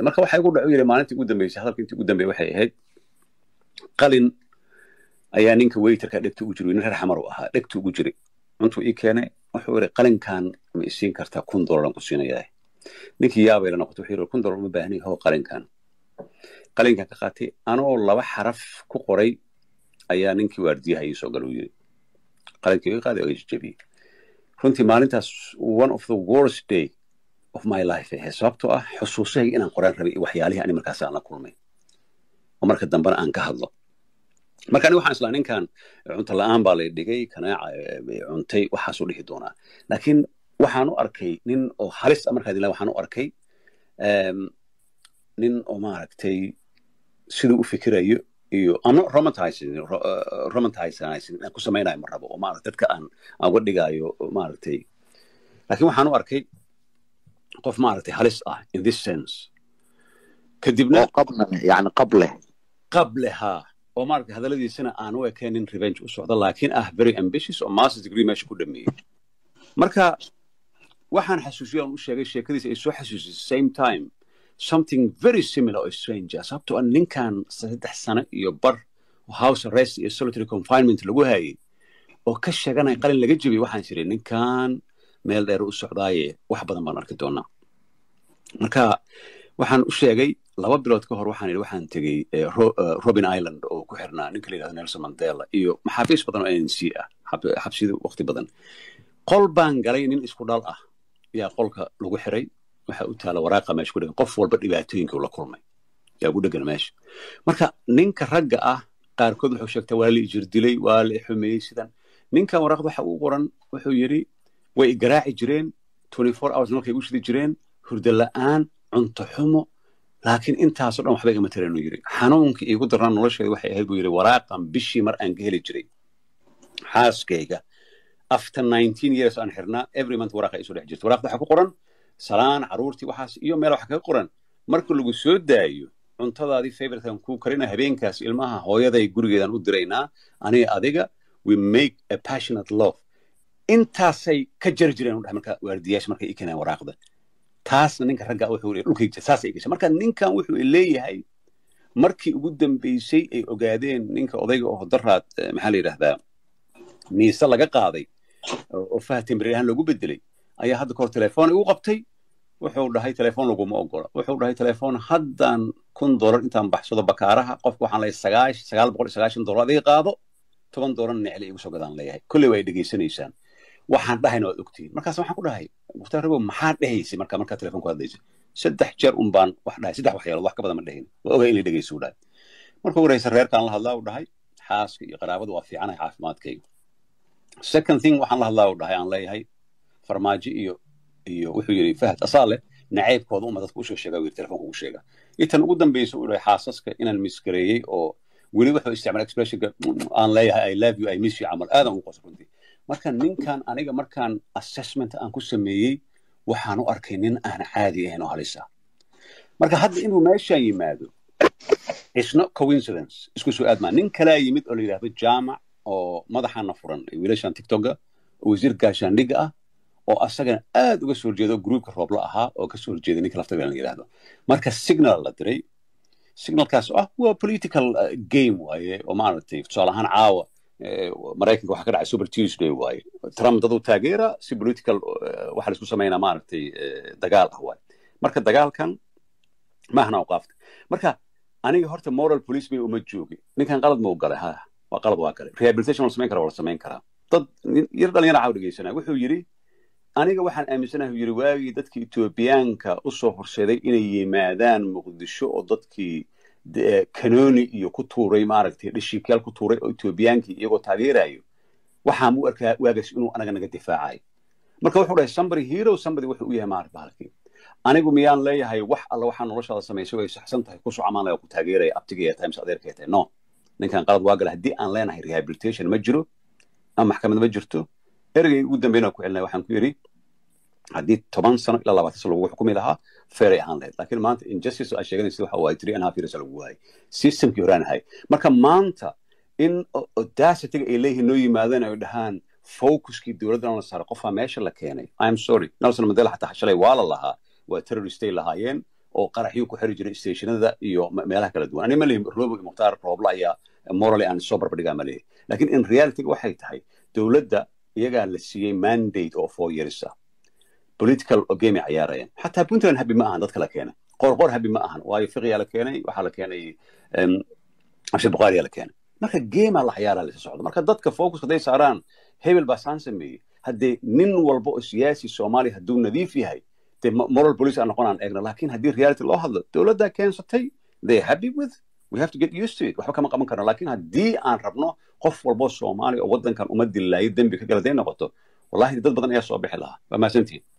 marka waxa igu dhacu yiri maalintii ugu dambeysay hadalka intii ugu dambey waxay ahayd qalin ayaa ninka weyterka dhegta ugu jiray nin xamar u ahaa dhegta ugu jiray intuu ii keenay wuxuu yiri qalinkan ma isiin kartaa kun dolaran ku siinayaa ninkii yaabay la noqotay wuxuu yiri kun dolar uma baahni hoo qalinkan qalinkan ka qaatay anoo laba xaraf ku qoray ayaa ninkii waardiyaha ii soo galay yiri qalinkii iga qaaday oo jajabiyey runtii maalintaas one of the worst day of my life sababtoo ah xusuusahayga inaan qoraan rabay waxyaalihii ani markaas aan la kulmay oo marka dambena aan ka hadlo marka ani waxaan islaa ninkan cunto la-aan baa lay dhigay kanaaca cuntay waxaasuu dhihi doonaa laakiin waxaan u arkay nin oo halis a ah, markaa waxaan u arkay nin oo maaragtay siduu u fikirayo iyo I'm not eh, romanticizing ku samaynayo ma rabo oo maaragtay dadka aan aan uga dhigaayo maaragtay laakiin waxaan u arkay qof maaragtay halis ah in this sense kadibna yani qableh qableh oo maaragtay hadalladiisina aan u ekeenin revenge u socda laakiin ah very ambitious oo masters degree meesha ku dhameeyey marka waxaan xasuusiyo aan u sheegay sheekadiisa ay soo xasuusisay same time something very similar oo strange ah an ninkan saddex sano iyo bar house arrest iyo solitary confinement lagu hayay oo ka sheeganaya qalin laga jebiyey waxaan jiray ninkan meel dheer u socdaaye wax badan baan arki doonaa marka waxaan u sheegay laba bilood ka hor waxaan waxaan tegey eh, eh, robin island oo ku xirnaa ninka la yihahdo nelson mandela iyo maxaabiis badan oo n c ah xabsida waqti badan qol baan galay nin isku dhal ah yaa qolka lagu xiray waxa u taala waraaqa meesha ku dhegan qof walba dhibaatooyinka ula kulmay yaa ugu dhegan meesha marka ninka ragga ah qaarkood wuxuu sheegtay waa la ijir waa la xumeeyey sidan ninkan waraaqda waxa u qoran wuxuu yidhi way garaaci jireen markay gu shidi jireen hurda la'aan cunto xumo laakiin intaaso dhan waxba igama taranu yiri xanuunkii iigu darnaa nolosheeda waxay ahayd buu yiri waraaqan bishii mar aan ka heli jiray xaaskayga after nineteen years aan xirnaa every month waraaqa isu dhex jirta waraaqda waxaa ku qoran salaan caruurtii waxaas iyo meel waxa kaga qoran marka lagu soo daayo cuntadaadii favoritean kuu karina habeenkaas ilmaha hooyaday gurigeedaan u diraynaa aniga adiga we make a passionate love intaasay ka jari jireen marka markay i waraaqda taasna ninka raggaa marka ninkan wuxuu leeyahay markii ugu dambeysay ay ogaadeen ninka odayga oo daraad eh, maxaa la yidhahdaa miise laga qaaday oo faha ahaan loogu bedelay ayaa hadda kahor telefoon igu qabtay wuxuu dhahay telefoon laguma ogola wuxuu dhahay telefoon haddaan kun dolar intaan baxsado bakaaraha qofka waxaan leeyahay sagaashan sagaal boqol sagaashan dollar adiga qaado toban dollarna necli igu soo gadaan leeyahay kolley waa ay dhegaysanaysaan waxaan dhahayn waad ogtihiin markaas waxaan ku dhahay mukhtaar rabow maxaa dhehaysay marka markaa telefonku hadlaysay saddex jeer un wax dhahay saddex waxyaalood wax ka badan ma dhehayn waa ogay in la dhegeyso dhahay marka horeysa reerkaan la hadlaa u dhahay xaaska iyo qaraabada waa fiicanahay caafimaadkayga second thing waxaan la hadlaa u dhahay aan leeyahay farmaajo iyo iyo wuxuu yidhi fahad asaale nacaybkooda uma dadka usoo sheegaa yidhi telefonka ugu sheegaa intan ugu dambaysa u dhahay xaasaska inaan misgareeyey oo weli wuxuu isticmaala expressionka mm, mm, aan leeyahay i love you i miss you camal aadan ugu qosa runtii marka ninkan aniga markaan assessment aan ku sameeyey waxaan u arkay nin aan caadi ahayn oo halis ah marka hadda inuu meeshan yimaado it's not coincidence isku soo aadmaa nin kalaa yimid oo la yidhahdo jaamac oo madaxana furan wiilashan tiktoka oo wasiir gaashaandhiga ah oo asagana aad uga soo horjeeda gruubka roobla ahaa oo ka soo horjeeda ninka lafta la yidhahdo marka signal la diray signalkaas oo ah waa political uh, game waaye oo maaragtay tusaale ahaan caawa maraykanka waxa ka dhacay super tuesday waaye trump dad u taageera si political waxa laisku sameynaa maaragtay dagaal ah waaye marka dagaalkan maahna u qaafta marka aniga horta moral police bay uma joogi ninkan qalad ma u galay ha waa qalad waa galay rehabilitation la samayn kara waa samayn karaa dad yar dhalinyara caw dhegeysanaa wuxuu yidhi aniga waxaan aaminsanaha uu yidhi waagii dadkii etoobiyaanka u soo horseeday inay yimaadaan muqdisho oo dadkii canoni eh, iyo ku tuuray maaragtay dhashiibkayaal ku tuuray oo ethoobiyaanki iyagoo taageerayo waxaan u arkaa waagaas inuu anaga naga difaacayo marka wuxuu dhahay sambari hero sambari wuxuu u yahay maarag bahalkii anigu miyaan leeyahay wax alla waxaa noloshaada samaysay ay saxsan tahay ku socmaanaya ku taageeraya abtigaya times adeerkaya tahay no ninkan qalad waagala haddii aan leenahay rehabilitation ma jiro ama maxkamad ma jirto ereygay ugu dambeynaa ku celinaya waxaan ku yidhi haddii toban sano ilaa labaatan sano lagu xukumi lahaa feray ahaan lahayd lakiin maanta injustice ay sheeganaysa waxa waaye three and half years lagu waayay systemkii horaan ahay marka maanta in audacityga ay leeyihiin noo yimaadeen ay dhahaan focuskii dowladda nala saaray qofaa meesha la keenay i'm sorry nelson mandela xataa hashalay waa la lahaa waa terroristay lahaayeen oo qaraxyuu ku xiri jiray stationada iyo meelaha kala duwan ani ma leeyihin robo mukhtaar roobla ayaa morally aan soo barbardhigaa ma leeyahay lakiin in realityga waxay tahay dowladda iyagaa la siiyey mandate oo four years ah political game cayaarayaan xataa puntland habi ma ahan dadka la keenay qorqor habi ma ahan waayo fiqiyaa la keenay waxaa la keenay ashabuqaariyaa la keenay marka geemaa la cayaaraa laisa socdo marka dadka focuska haday saaraan hebel baa saan sameeyey haddee nin walba oo siyaasi soomaaliya hadduu nadiif yahay dee moral police aan noqon aan eegno lakin haddii reality loo hadlo dowladdaa keensatay they happy with we have to get used to it waxba kama qaban karno lakin haddii aan rabno qof walbo soomaaliya oo waddankan uma dilaayo dembi ka galaday noqoto wallahi dad badan ayaa soo bixi lahaa waa mahadsantihin